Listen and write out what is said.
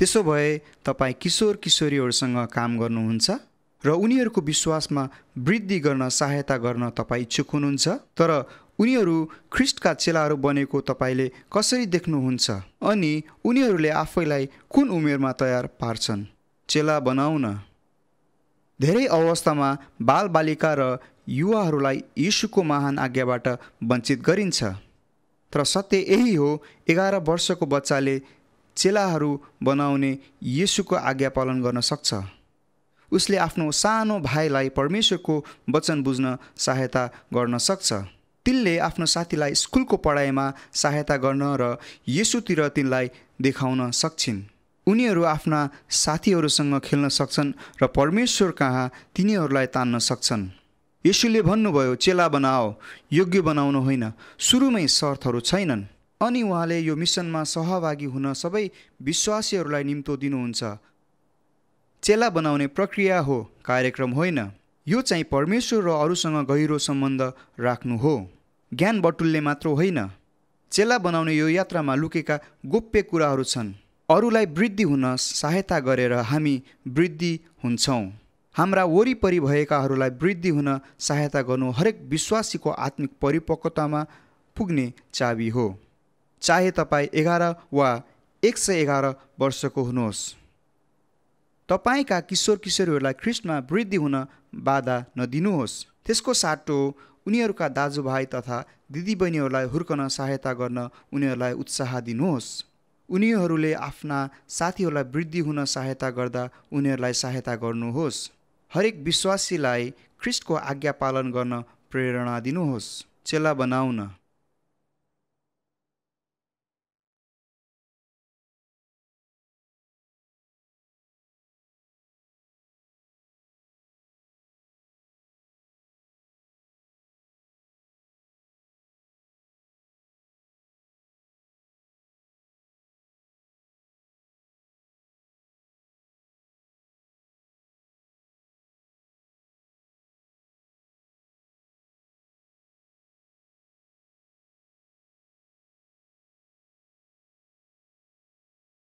त्यसो भए तपाईँ किशोर किशोरीहरूसँग काम गर्नुहुन्छ र उनीहरूको विश्वासमा वृद्धि गर्न सहायता गर्न तपाईँ इच्छुक हुनुहुन्छ तर उनीहरू ख्रिस्टका चेलाहरू बनेको तपाईँले कसरी देख्नुहुन्छ अनि उनीहरूले आफैलाई कुन उमेरमा तयार पार्छन् चेला बनाउन धेरै अवस्थामा बालबालिका र युवाहरूलाई यीशुको महान आज्ञाबाट वञ्चित गरिन्छ तर सत्य यही हो एघार वर्षको बच्चाले चेलाहरू बनाउने यसुको आज्ञा पालन गर्न सक्छ उसले आफ्नो सानो भाइलाई परमेश्वरको वचन बुझ्न सहायता गर्न सक्छ तिनले आफ्नो साथीलाई स्कुलको पढाइमा सहायता गर्न र यसुतिर तिनलाई देखाउन सक्छिन् उनीहरू आफ्ना साथीहरूसँग खेल्न सक्छन् र परमेश्वर कहाँ तिनीहरूलाई तान्न सक्छन् यसुले भन्नुभयो चेला बनाओ योग्य बनाउनु होइन सुरुमै शर्तहरू छैनन् अनि उहाँले यो मिसनमा सहभागी हुन सबै विश्वासीहरूलाई निम्तो दिनुहुन्छ चेला बनाउने प्रक्रिया हो कार्यक्रम होइन यो चाहिँ परमेश्वर र अरूसँग गहिरो सम्बन्ध राख्नु हो ज्ञान बटुल्ले मात्र होइन चेला बनाउने यो यात्रामा लुकेका गोप्य कुराहरू छन् अरूलाई वृद्धि हुन सहायता गरेर हामी वृद्धि हुन्छौँ हाम्रा वरिपरि भएकाहरूलाई वृद्धि हुन सहायता गर्नु हरेक विश्वासीको आत्मिक परिपक्वतामा पुग्ने चाबी हो चाहे तपाईँ एघार वा एक सय एघार वर्षको हुनुहोस् तपाईँका किशोर किशोरीहरूलाई ख्रिस्टमा वृद्धि हुन बाधा नदिनुहोस् त्यसको साटो उनीहरूका दाजुभाइ तथा दिदीबहिनीहरूलाई हुर्कन सहायता गर्न उनीहरूलाई उत्साह दिनुहोस् उनीहरूले आफ्ना साथीहरूलाई वृद्धि हुन सहायता गर्दा उनीहरूलाई सहायता गर्नुहोस् हरेक विश्वासीलाई ख्रिस्टको आज्ञा पालन गर्न प्रेरणा दिनुहोस् चेला बनाउन